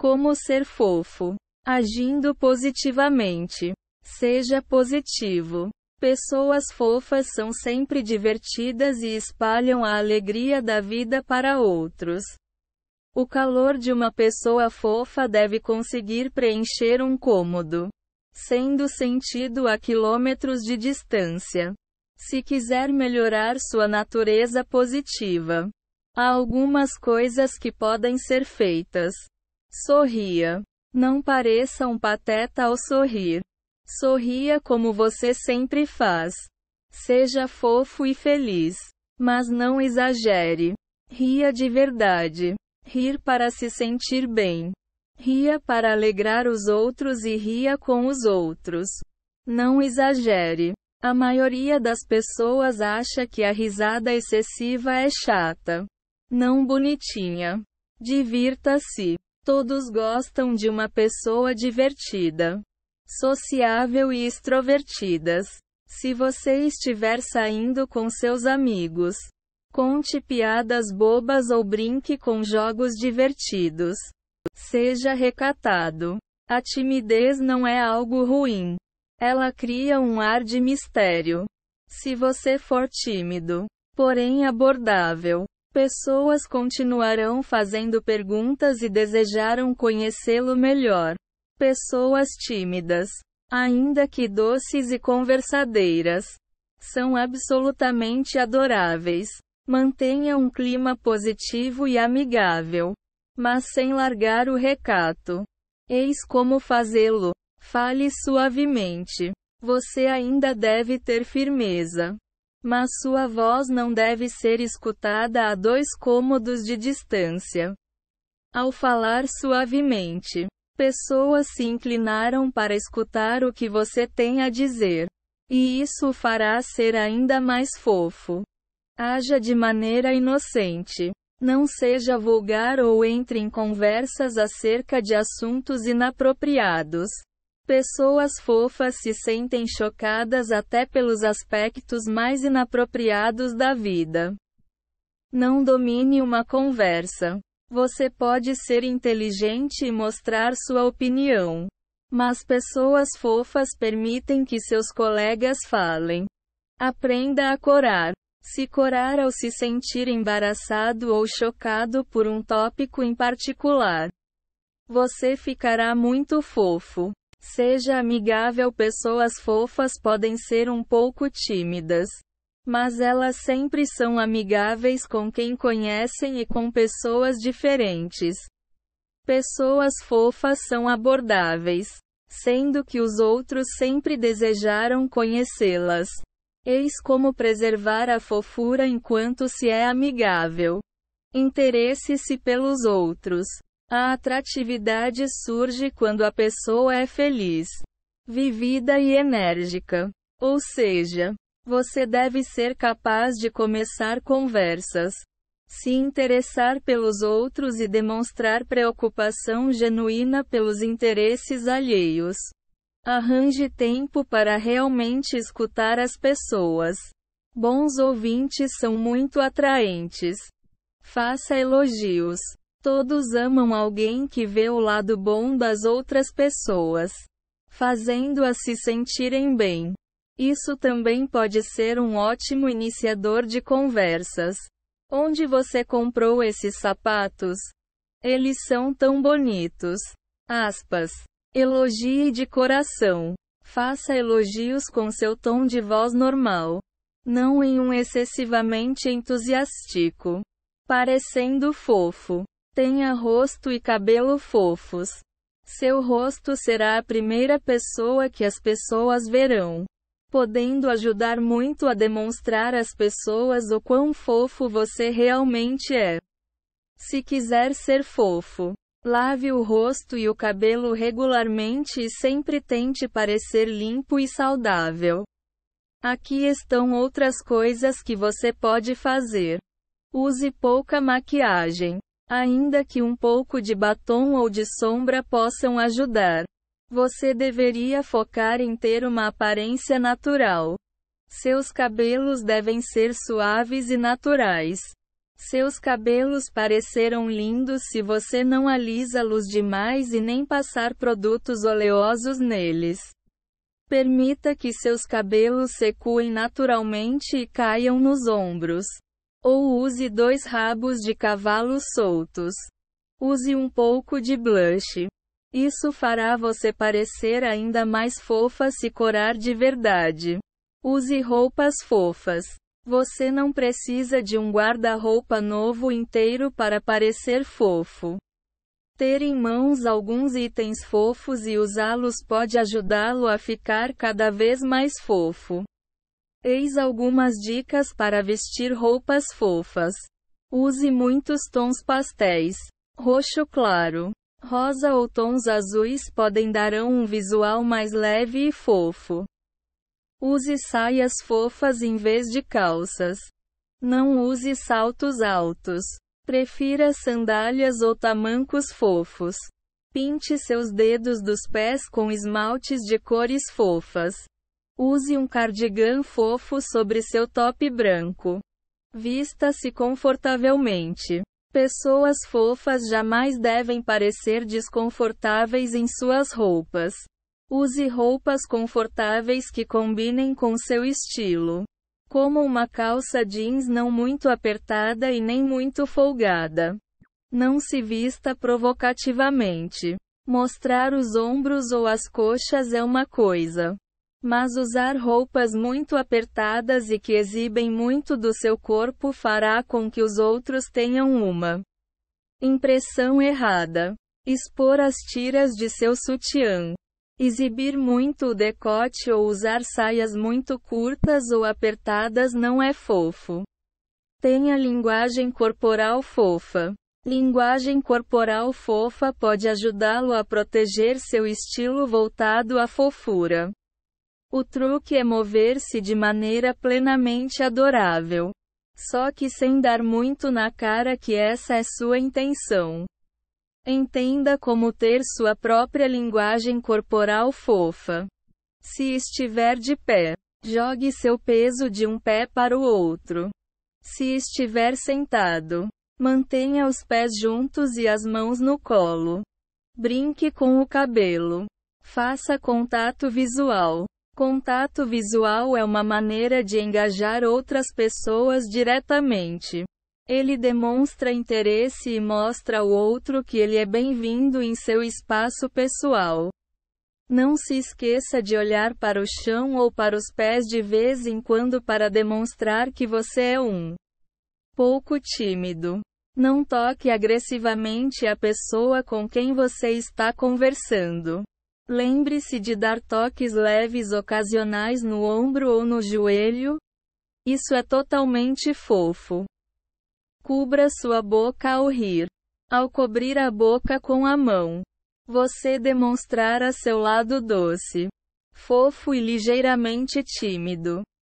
Como ser fofo? Agindo positivamente. Seja positivo. Pessoas fofas são sempre divertidas e espalham a alegria da vida para outros. O calor de uma pessoa fofa deve conseguir preencher um cômodo, sendo sentido a quilômetros de distância. Se quiser melhorar sua natureza positiva, há algumas coisas que podem ser feitas. Sorria. Não pareça um pateta ao sorrir. Sorria como você sempre faz. Seja fofo e feliz. Mas não exagere. Ria de verdade. Rir para se sentir bem. Ria para alegrar os outros e ria com os outros. Não exagere. A maioria das pessoas acha que a risada excessiva é chata. Não bonitinha. Divirta-se. Todos gostam de uma pessoa divertida, sociável e extrovertidas. Se você estiver saindo com seus amigos, conte piadas bobas ou brinque com jogos divertidos. Seja recatado. A timidez não é algo ruim. Ela cria um ar de mistério. Se você for tímido, porém abordável, pessoas continuarão fazendo perguntas e desejaram conhecê-lo melhor. Pessoas tímidas, ainda que doces e conversadeiras, são absolutamente adoráveis. Mantenha um clima positivo e amigável, mas sem largar o recato. Eis como fazê-lo. Fale suavemente. Você ainda deve ter firmeza. Mas sua voz não deve ser escutada a dois cômodos de distância. Ao falar suavemente, pessoas se inclinaram para escutar o que você tem a dizer. E isso o fará ser ainda mais fofo. Haja de maneira inocente. Não seja vulgar ou entre em conversas acerca de assuntos inapropriados. Pessoas fofas se sentem chocadas até pelos aspectos mais inapropriados da vida. Não domine uma conversa. Você pode ser inteligente e mostrar sua opinião. Mas pessoas fofas permitem que seus colegas falem. Aprenda a corar. Se corar ao se sentir embaraçado ou chocado por um tópico em particular, você ficará muito fofo. Seja amigável, pessoas fofas podem ser um pouco tímidas, mas elas sempre são amigáveis com quem conhecem e com pessoas diferentes. Pessoas fofas são abordáveis, sendo que os outros sempre desejaram conhecê-las. Eis como preservar a fofura enquanto se é amigável. Interesse-se pelos outros. A atratividade surge quando a pessoa é feliz, vivida e enérgica. Ou seja, você deve ser capaz de começar conversas, se interessar pelos outros e demonstrar preocupação genuína pelos interesses alheios. Arranje tempo para realmente escutar as pessoas. Bons ouvintes são muito atraentes. Faça elogios. Todos amam alguém que vê o lado bom das outras pessoas, fazendo-as se sentirem bem. Isso também pode ser um ótimo iniciador de conversas. Onde você comprou esses sapatos? Eles são tão bonitos. Aspas. Elogie de coração. Faça elogios com seu tom de voz normal, não em um excessivamente entusiástico, parecendo fofo. Tenha rosto e cabelo fofos. Seu rosto será a primeira pessoa que as pessoas verão, podendo ajudar muito a demonstrar às pessoas o quão fofo você realmente é. Se quiser ser fofo, lave o rosto e o cabelo regularmente e sempre tente parecer limpo e saudável. Aqui estão outras coisas que você pode fazer. Use pouca maquiagem. Ainda que um pouco de batom ou de sombra possam ajudar, você deveria focar em ter uma aparência natural. Seus cabelos devem ser suaves e naturais. Seus cabelos parecerão lindos se você não alisa-los demais e nem passar produtos oleosos neles. Permita que seus cabelos secuem naturalmente e caiam nos ombros. Ou use dois rabos de cavalo soltos. Use um pouco de blush. Isso fará você parecer ainda mais fofa se corar de verdade. Use roupas fofas. Você não precisa de um guarda-roupa novo inteiro para parecer fofo. Ter em mãos alguns itens fofos e usá-los pode ajudá-lo a ficar cada vez mais fofo. Eis algumas dicas para vestir roupas fofas. Use muitos tons pastéis. Roxo claro, rosa ou tons azuis podem dar um visual mais leve e fofo. Use saias fofas em vez de calças. Não use saltos altos. Prefira sandálias ou tamancos fofos. Pinte seus dedos dos pés com esmaltes de cores fofas. Use um cardigan fofo sobre seu top branco. Vista-se confortavelmente. Pessoas fofas jamais devem parecer desconfortáveis em suas roupas. Use roupas confortáveis que combinem com seu estilo. Como uma calça jeans não muito apertada e nem muito folgada. Não se vista provocativamente. Mostrar os ombros ou as coxas é uma coisa. Mas usar roupas muito apertadas e que exibem muito do seu corpo fará com que os outros tenham uma impressão errada. Expor as tiras de seu sutiã. Exibir muito o decote ou usar saias muito curtas ou apertadas não é fofo. Tenha linguagem corporal fofa. Linguagem corporal fofa pode ajudá-lo a proteger seu estilo voltado à fofura. O truque é mover-se de maneira plenamente adorável. Só que sem dar muito na cara que essa é sua intenção. Entenda como ter sua própria linguagem corporal fofa. Se estiver de pé, jogue seu peso de um pé para o outro. Se estiver sentado, mantenha os pés juntos e as mãos no colo. Brinque com o cabelo. Faça contato visual. Contato visual é uma maneira de engajar outras pessoas diretamente. Ele demonstra interesse e mostra ao outro que ele é bem-vindo em seu espaço pessoal. Não se esqueça de olhar para o chão ou para os pés de vez em quando para demonstrar que você é um pouco tímido. Não toque agressivamente a pessoa com quem você está conversando. Lembre-se de dar toques leves ocasionais no ombro ou no joelho. Isso é totalmente fofo. Cubra sua boca ao rir. Ao cobrir a boca com a mão, você demonstrará seu lado doce, fofo e ligeiramente tímido.